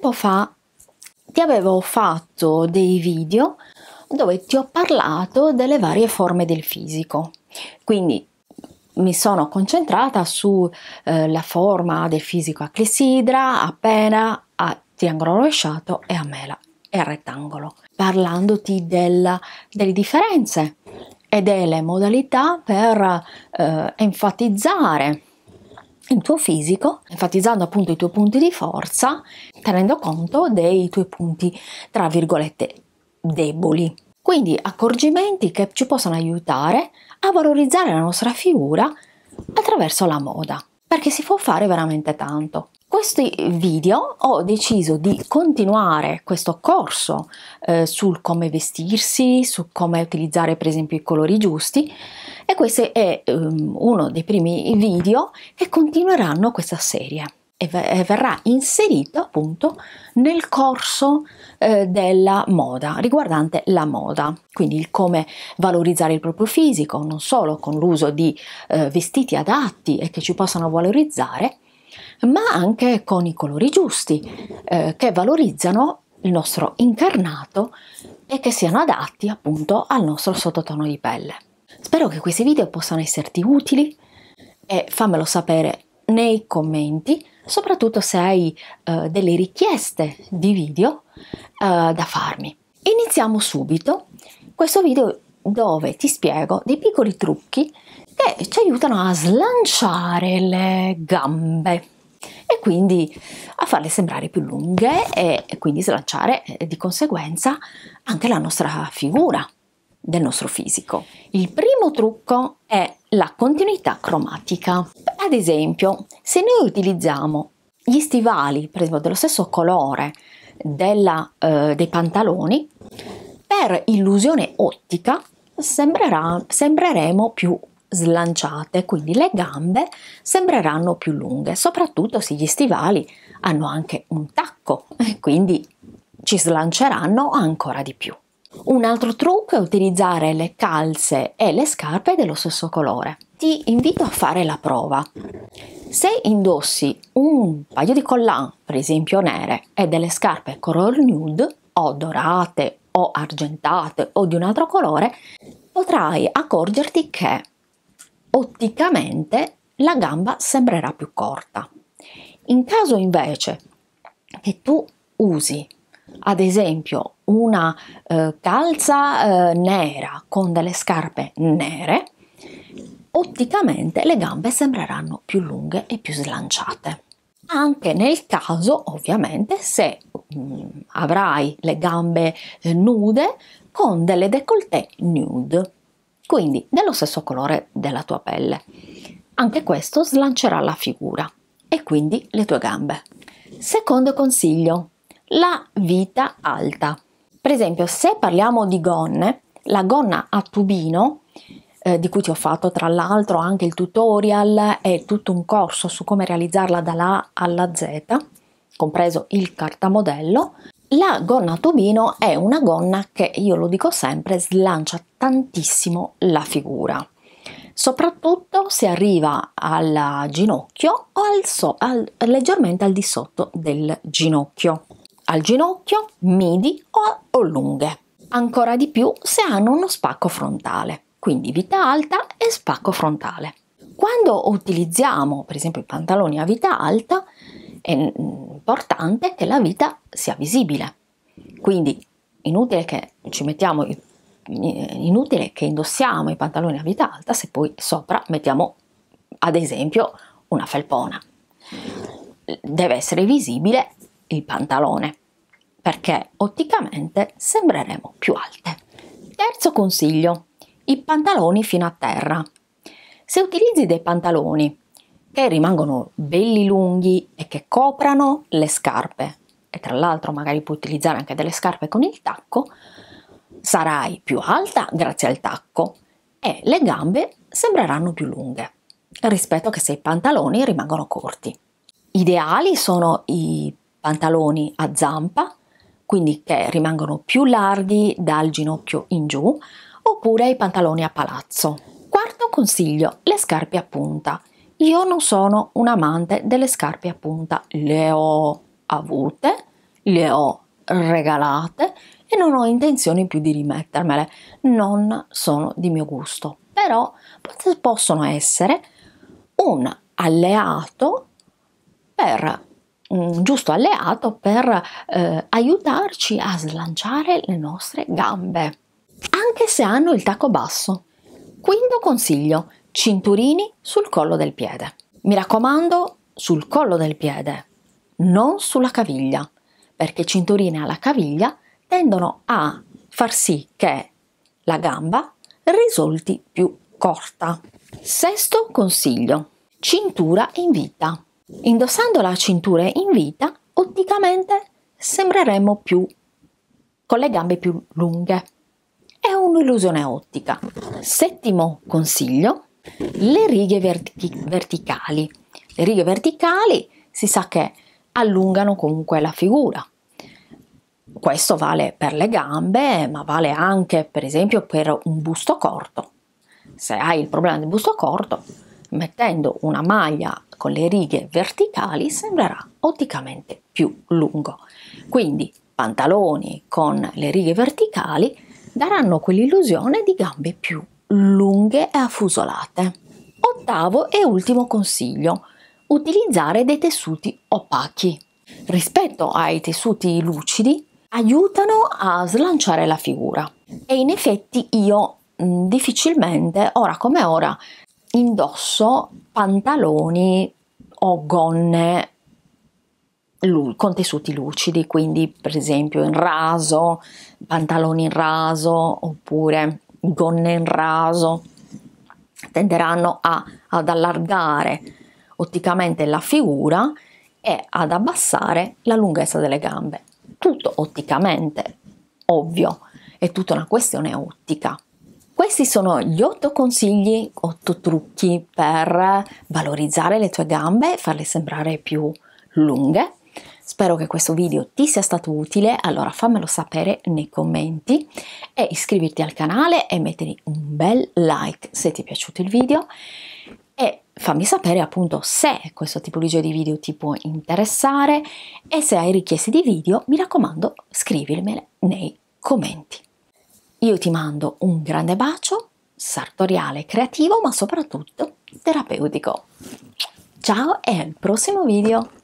tempo fa ti avevo fatto dei video dove ti ho parlato delle varie forme del fisico. Quindi mi sono concentrata sulla eh, forma del fisico a clessidra, a pena, a triangolo rovesciato e a mela e a rettangolo, parlandoti della, delle differenze e delle modalità per eh, enfatizzare il tuo fisico, enfatizzando appunto i tuoi punti di forza, tenendo conto dei tuoi punti, tra virgolette, deboli. Quindi accorgimenti che ci possono aiutare a valorizzare la nostra figura attraverso la moda, perché si può fare veramente tanto. Questi video ho deciso di continuare questo corso eh, sul come vestirsi, su come utilizzare per esempio i colori giusti, e questo è um, uno dei primi video che continueranno questa serie e verrà inserito appunto nel corso eh, della moda riguardante la moda quindi il come valorizzare il proprio fisico non solo con l'uso di eh, vestiti adatti e che ci possano valorizzare ma anche con i colori giusti eh, che valorizzano il nostro incarnato e che siano adatti appunto al nostro sottotono di pelle Spero che questi video possano esserti utili e fammelo sapere nei commenti, soprattutto se hai uh, delle richieste di video uh, da farmi. Iniziamo subito questo video dove ti spiego dei piccoli trucchi che ci aiutano a slanciare le gambe e quindi a farle sembrare più lunghe e quindi slanciare eh, di conseguenza anche la nostra figura del nostro fisico. Il primo trucco è la continuità cromatica. Ad esempio, se noi utilizziamo gli stivali, per esempio, dello stesso colore della, eh, dei pantaloni, per illusione ottica sembrerà, sembreremo più slanciate, quindi le gambe sembreranno più lunghe, soprattutto se gli stivali hanno anche un tacco, quindi ci slanceranno ancora di più. Un altro trucco è utilizzare le calze e le scarpe dello stesso colore. Ti invito a fare la prova. Se indossi un paio di collan, per esempio nere, e delle scarpe color nude, o dorate, o argentate, o di un altro colore, potrai accorgerti che otticamente la gamba sembrerà più corta. In caso invece che tu usi ad esempio una eh, calza eh, nera con delle scarpe nere, otticamente le gambe sembreranno più lunghe e più slanciate. Anche nel caso, ovviamente, se mh, mm, avrai le gambe eh, nude con delle décolleté nude, quindi dello stesso colore della tua pelle. Anche questo slancerà la figura e quindi le tue gambe. Secondo consiglio, la vita alta. Per esempio, se parliamo di gonne, la gonna a tubino, eh, di cui ti ho fatto tra l'altro anche il tutorial e tutto un corso su come realizzarla dalla A alla Z, compreso il cartamodello, la gonna a tubino è una gonna che, io lo dico sempre, slancia tantissimo la figura, soprattutto se arriva al ginocchio o al so, al, leggermente al di sotto del ginocchio al ginocchio, midi o, o lunghe. Ancora di più se hanno uno spacco frontale, quindi vita alta e spacco frontale. Quando utilizziamo per esempio i pantaloni a vita alta è importante che la vita sia visibile, quindi inutile che ci mettiamo i inutile che indossiamo i pantaloni a vita alta se poi sopra mettiamo ad esempio una felpona. Deve essere visibile il pantalone perché otticamente sembreremo più alte. Terzo consiglio, i pantaloni fino a terra. Se utilizzi dei pantaloni che rimangono belli lunghi e che coprano le scarpe, e tra l'altro magari puoi utilizzare anche delle scarpe con il tacco, sarai più alta grazie al tacco e le gambe sembreranno più lunghe rispetto che se i pantaloni rimangono corti. Ideali sono i pantaloni a zampa quindi che rimangono più larghi dal ginocchio in giù, oppure i pantaloni a palazzo. Quarto consiglio, le scarpe a punta. Io non sono un amante delle scarpe a punta, le ho avute, le ho regalate e non ho intenzione più di rimettermele, non sono di mio gusto, però possono essere un alleato per giusto alleato per eh, aiutarci a slanciare le nostre gambe, anche se hanno il tacco basso. Quinto consiglio cinturini sul collo del piede. Mi raccomando, sul collo del piede, non sulla caviglia, perché cinturini alla caviglia tendono a far sì che la gamba risulti più corta. Sesto consiglio, cintura in vita. Indossando la cintura in vita, otticamente sembreremo più con le gambe più lunghe. È un'illusione ottica. Settimo consiglio, le righe verti- verticali. Le righe verticali si sa che allungano comunque la figura. Questo vale per le gambe, ma vale anche per esempio per un busto corto. Se hai il problema del busto corto, mettendo una maglia con le righe verticali sembrerà otticamente più lungo. Quindi pantaloni con le righe verticali daranno quell'illusione di gambe più lunghe e affusolate. Ottavo e ultimo consiglio, utilizzare dei tessuti opachi. Rispetto ai tessuti lucidi, aiutano a slanciare la figura. E in effetti io difficilmente, ora come ora, indosso pantaloni o gonne con tessuti lucidi, quindi per esempio in raso, pantaloni in raso oppure gonne in raso, tenderanno a, ad allargare otticamente la figura e ad abbassare la lunghezza delle gambe. Tutto otticamente, ovvio, è tutta una questione ottica. Questi sono gli 8 consigli, 8 trucchi per valorizzare le tue gambe, farle sembrare più lunghe. Spero che questo video ti sia stato utile, allora fammelo sapere nei commenti e iscriviti al canale e mettiti un bel like se ti è piaciuto il video e fammi sapere appunto se questo tipologia di video ti può interessare e se hai richieste di video mi raccomando scrivimele nei commenti. Io ti mando un grande bacio, sartoriale, creativo, ma soprattutto terapeutico. Ciao e al prossimo video!